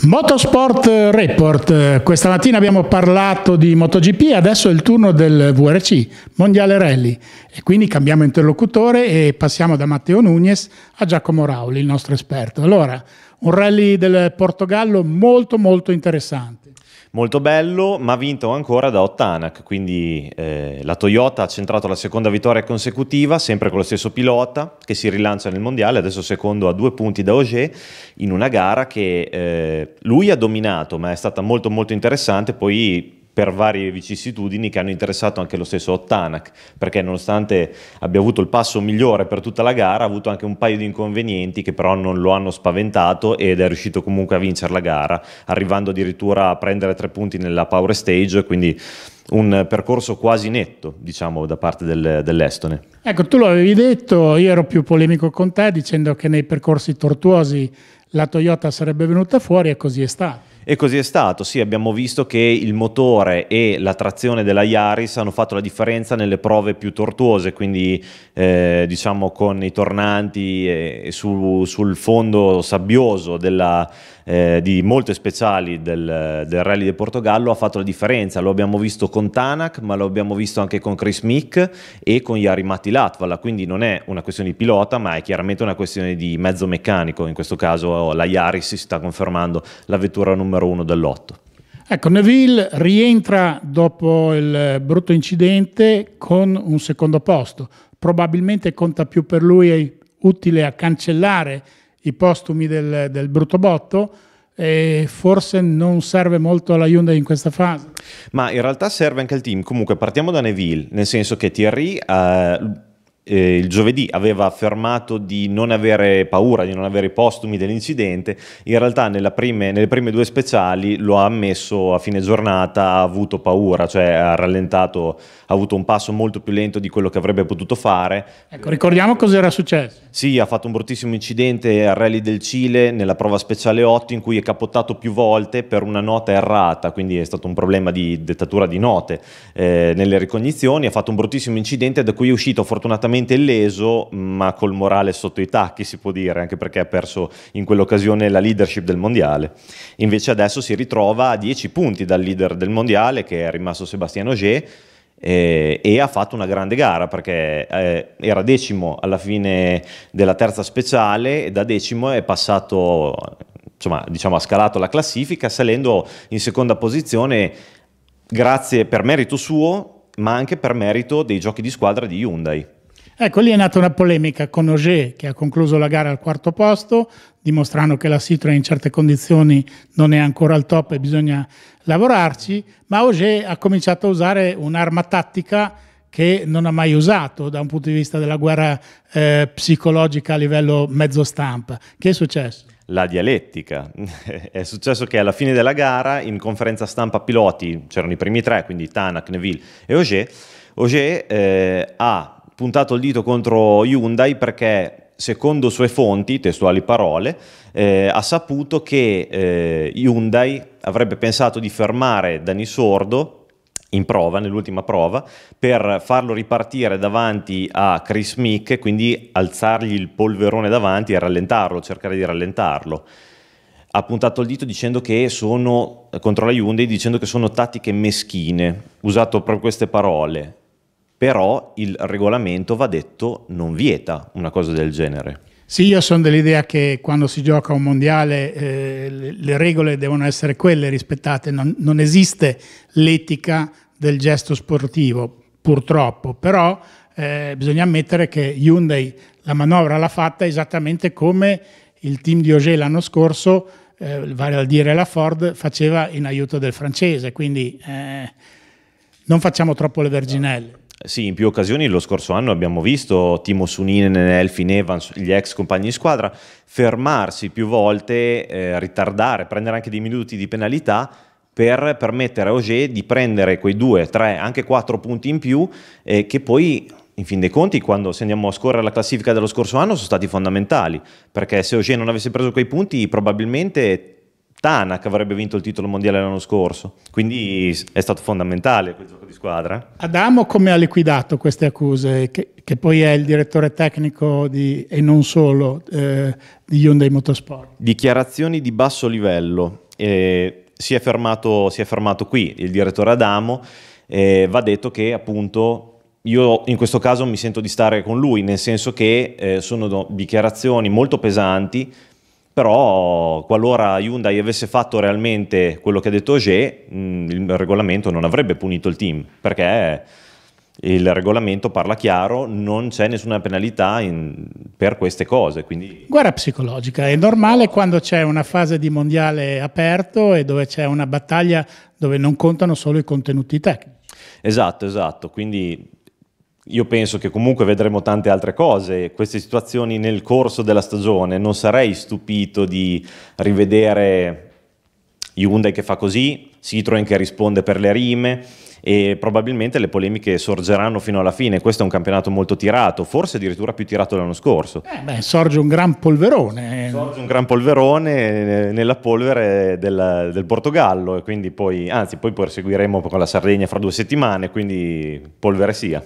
Motorsport Report, questa mattina abbiamo parlato di MotoGP, adesso è il turno del VRC, Mondiale Rally, e quindi cambiamo interlocutore e passiamo da Matteo Nunes a Giacomo Rauli, il nostro esperto. Allora, un rally del Portogallo molto molto interessante molto bello, ma vinto ancora da Ottanak, quindi eh, la Toyota ha centrato la seconda vittoria consecutiva, sempre con lo stesso pilota che si rilancia nel mondiale, adesso secondo a due punti da Auger in una gara che eh, lui ha dominato, ma è stata molto molto interessante, poi per varie vicissitudini che hanno interessato anche lo stesso Ottanak, perché nonostante abbia avuto il passo migliore per tutta la gara, ha avuto anche un paio di inconvenienti che però non lo hanno spaventato ed è riuscito comunque a vincere la gara, arrivando addirittura a prendere tre punti nella Power Stage, quindi un percorso quasi netto, diciamo, da parte del, dell'Estone. Ecco, tu lo avevi detto, io ero più polemico con te dicendo che nei percorsi tortuosi la Toyota sarebbe venuta fuori e così è stato. E così è stato, sì, abbiamo visto che il motore e la trazione della Yaris hanno fatto la differenza nelle prove più tortuose, quindi eh, diciamo con i tornanti e, e su, sul fondo sabbioso della, eh, di molte speciali del, del, Rally del Portogallo ha fatto la differenza. Lo abbiamo visto con Tanak, ma lo abbiamo visto anche con Chris Mick e con Yarimati Latvala. Quindi non è una questione di pilota, ma è chiaramente una questione di mezzo meccanico. In questo caso la Yaris si sta confermando la vettura numero uno dell'otto. Ecco, Neville rientra dopo il brutto incidente con un secondo posto. Probabilmente conta più per lui è utile a cancellare i postumi del, del brutto botto e forse non serve molto la Hyundai in questa fase. Ma in realtà serve anche al team. Comunque partiamo da Neville, nel senso che Thierry... Uh eh, il giovedì aveva affermato di non avere paura, di non avere i postumi dell'incidente, in realtà prime, nelle prime due speciali lo ha ammesso a fine giornata, ha avuto paura, cioè ha rallentato, ha avuto un passo molto più lento di quello che avrebbe potuto fare. Ecco, ricordiamo cosa era successo. Sì, ha fatto un bruttissimo incidente al Rally del Cile nella prova speciale 8 in cui è capottato più volte per una nota errata, quindi è stato un problema di dettatura di note eh, nelle ricognizioni, ha fatto un bruttissimo incidente da cui è uscito fortunatamente totalmente illeso, ma col morale sotto i tacchi, si può dire, anche perché ha perso in quell'occasione la leadership del mondiale. Invece adesso si ritrova a 10 punti dal leader del mondiale, che è rimasto Sebastiano Ogier, eh, e ha fatto una grande gara perché eh, era decimo alla fine della terza speciale e da decimo è passato, insomma, diciamo, ha scalato la classifica salendo in seconda posizione grazie per merito suo ma anche per merito dei giochi di squadra di Hyundai. Ecco, lì è nata una polemica con Auger che ha concluso la gara al quarto posto, dimostrando che la Citroën in certe condizioni non è ancora al top e bisogna lavorarci, ma Auger ha cominciato a usare un'arma tattica che non ha mai usato da un punto di vista della guerra eh, psicologica a livello mezzo stampa. Che è successo? La dialettica. è successo che alla fine della gara, in conferenza stampa piloti, c'erano i primi tre, quindi Tanak, Neville e Auger, Auger eh, ha puntato il dito contro Hyundai perché secondo sue fonti, testuali parole, eh, ha saputo che eh, Hyundai avrebbe pensato di fermare Dani Sordo in prova, nell'ultima prova, per farlo ripartire davanti a Chris Meek, quindi alzargli il polverone davanti e rallentarlo, cercare di rallentarlo. Ha puntato il dito dicendo che sono contro la Hyundai, dicendo che sono tattiche meschine, usato proprio queste parole però il regolamento va detto non vieta una cosa del genere. Sì, io sono dell'idea che quando si gioca un mondiale eh, le regole devono essere quelle rispettate, non, non esiste l'etica del gesto sportivo, purtroppo, però eh, bisogna ammettere che Hyundai la manovra l'ha fatta esattamente come il team di Auger l'anno scorso, eh, vale a dire la Ford, faceva in aiuto del francese, quindi eh, non facciamo troppo le verginelle. Sì, in più occasioni lo scorso anno abbiamo visto Timo Suninen, Elfin Evans, gli ex compagni di squadra, fermarsi più volte, eh, ritardare, prendere anche dei minuti di penalità per permettere a Ogier di prendere quei due, tre, anche quattro punti in più eh, che poi in fin dei conti, quando se andiamo a scorrere la classifica dello scorso anno, sono stati fondamentali, perché se Ogier non avesse preso quei punti, probabilmente Tanak avrebbe vinto il titolo mondiale l'anno scorso, quindi è stato fondamentale quel gioco di squadra. Adamo come ha liquidato queste accuse, che, che poi è il direttore tecnico di, e non solo eh, di Hyundai Motorsport? Dichiarazioni di basso livello, eh, si, è fermato, si, è fermato, qui il direttore Adamo, eh, va detto che appunto io in questo caso mi sento di stare con lui, nel senso che eh, sono dichiarazioni molto pesanti però qualora Hyundai avesse fatto realmente quello che ha detto Ogier, mm, il regolamento non avrebbe punito il team, perché il regolamento parla chiaro, non c'è nessuna penalità in, per queste cose. Quindi... Guerra psicologica, è normale quando c'è una fase di mondiale aperto e dove c'è una battaglia dove non contano solo i contenuti tecnici. Esatto, esatto, quindi io penso che comunque vedremo tante altre cose, queste situazioni nel corso della stagione, non sarei stupito di rivedere Hyundai che fa così, Citroen che risponde per le rime e probabilmente le polemiche sorgeranno fino alla fine, questo è un campionato molto tirato, forse addirittura più tirato dell'anno scorso. Eh beh, sorge un gran polverone. Sorge un gran polverone nella polvere del, del Portogallo e quindi poi, anzi poi proseguiremo con la Sardegna fra due settimane, quindi polvere sia.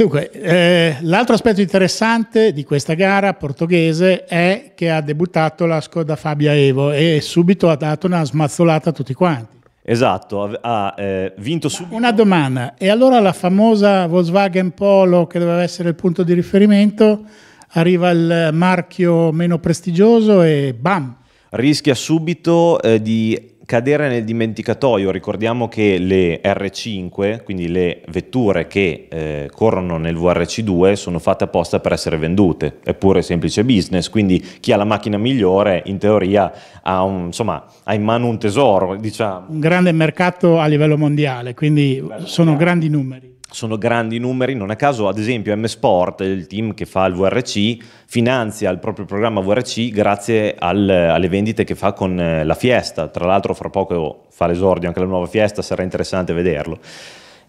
Dunque, eh, l'altro aspetto interessante di questa gara portoghese è che ha debuttato la Skoda Fabia Evo e subito ha dato una smazzolata a tutti quanti. Esatto, ha eh, vinto subito. Una domanda, e allora la famosa Volkswagen Polo che doveva essere il punto di riferimento, arriva il marchio meno prestigioso e bam! Rischia subito eh, di cadere nel dimenticatoio. Ricordiamo che le R5, quindi le vetture che eh, corrono nel VRC2, sono fatte apposta per essere vendute, è pure semplice business, quindi chi ha la macchina migliore in teoria ha, un, insomma, ha in mano un tesoro. Diciamo. Un grande mercato a livello mondiale, quindi Beh, sono grandi numeri sono grandi numeri, non a caso ad esempio M Sport, il team che fa il VRC, finanzia il proprio programma VRC grazie al, alle vendite che fa con eh, la Fiesta, tra l'altro fra poco fa l'esordio anche la nuova Fiesta, sarà interessante vederlo.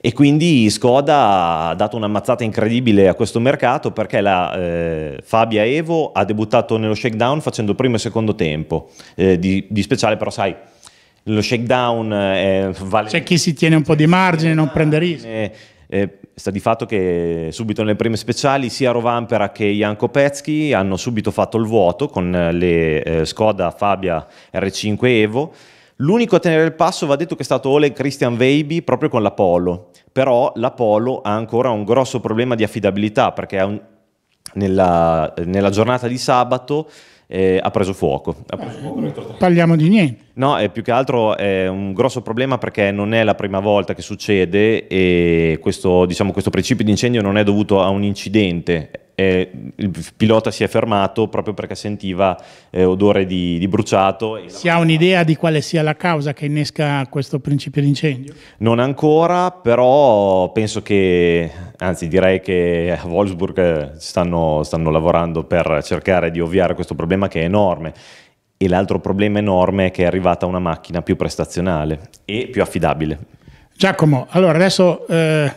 E quindi Skoda ha dato una mazzata incredibile a questo mercato perché la eh, Fabia Evo ha debuttato nello shakedown facendo primo e secondo tempo eh, di, di speciale, però sai, lo shakedown eh, vale... C'è chi si tiene un po' di margine, non prende rischi. Eh, eh, sta di fatto che subito nelle prime speciali sia Rovampera che Janko Pezzi hanno subito fatto il vuoto con eh, le eh, Skoda Fabia R5 Evo. L'unico a tenere il passo va detto che è stato Oleg Christian Weiby proprio con l'Apollo, Polo, però la ha ancora un grosso problema di affidabilità perché un, nella, nella giornata di sabato eh, ha preso fuoco. Ha preso fuoco parliamo di niente. No, è più che altro è un grosso problema perché non è la prima volta che succede e questo, diciamo, questo principio di incendio non è dovuto a un incidente, eh, il pilota si è fermato proprio perché sentiva eh, odore di, di bruciato. si ha un'idea di quale sia la causa che innesca questo principio di incendio? Non ancora, però penso che, anzi direi che a Wolfsburg eh, stanno, stanno lavorando per cercare di ovviare questo problema che è enorme. E l'altro problema enorme è che è arrivata una macchina più prestazionale e più affidabile. Giacomo, allora adesso eh,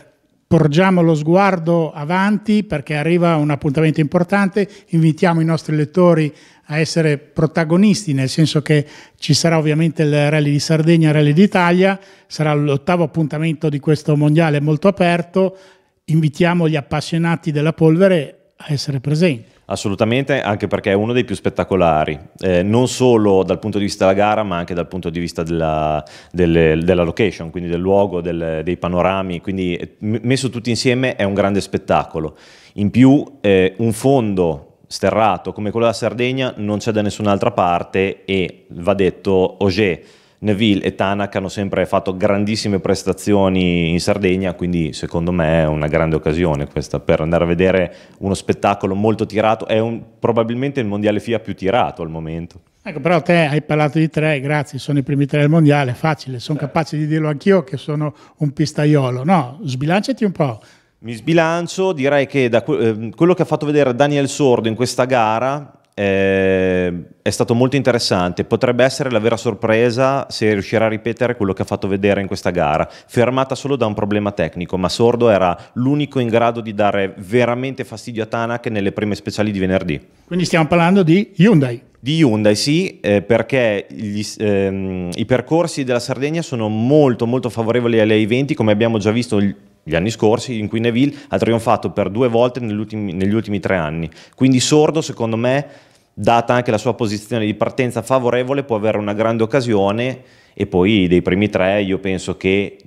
porgiamo lo sguardo avanti perché arriva un appuntamento importante, invitiamo i nostri lettori a essere protagonisti, nel senso che ci sarà ovviamente il Rally di Sardegna, il Rally d'Italia, sarà l'ottavo appuntamento di questo mondiale molto aperto, invitiamo gli appassionati della polvere a essere presenti. Assolutamente, anche perché è uno dei più spettacolari, eh, non solo dal punto di vista della gara, ma anche dal punto di vista della, delle, della location, quindi del luogo, del, dei panorami. Quindi eh, messo tutti insieme è un grande spettacolo. In più, eh, un fondo sterrato come quello della Sardegna non c'è da nessun'altra parte e va detto Auger Neville e Tanak hanno sempre fatto grandissime prestazioni in Sardegna, quindi secondo me è una grande occasione questa per andare a vedere uno spettacolo molto tirato, è un, probabilmente il mondiale FIA più tirato al momento. Ecco, però te hai parlato di tre, grazie, sono i primi tre del mondiale, facile, sono certo. capace di dirlo anch'io che sono un pistaiolo, no, sbilanciati un po'. Mi sbilancio, direi che da ehm, quello che ha fatto vedere Daniel Sordo in questa gara, eh, è stato molto interessante. Potrebbe essere la vera sorpresa se riuscirà a ripetere quello che ha fatto vedere in questa gara, fermata solo da un problema tecnico. Ma Sordo era l'unico in grado di dare veramente fastidio a Tanak nelle prime speciali di venerdì. Quindi stiamo parlando di Hyundai. Di Hyundai sì, eh, perché gli, ehm, i percorsi della Sardegna sono molto molto favorevoli alle eventi, come abbiamo già visto gli anni scorsi, in cui Neville ha trionfato per due volte negli ultimi, negli ultimi tre anni. Quindi Sordo, secondo me, data anche la sua posizione di partenza favorevole, può avere una grande occasione e poi dei primi tre io penso che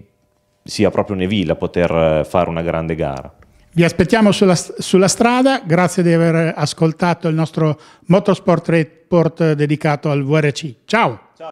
sia proprio Neville a poter eh, fare una grande gara. Vi aspettiamo sulla, sulla strada, grazie di aver ascoltato il nostro Motorsport Report dedicato al VRC. Ciao! Ciao.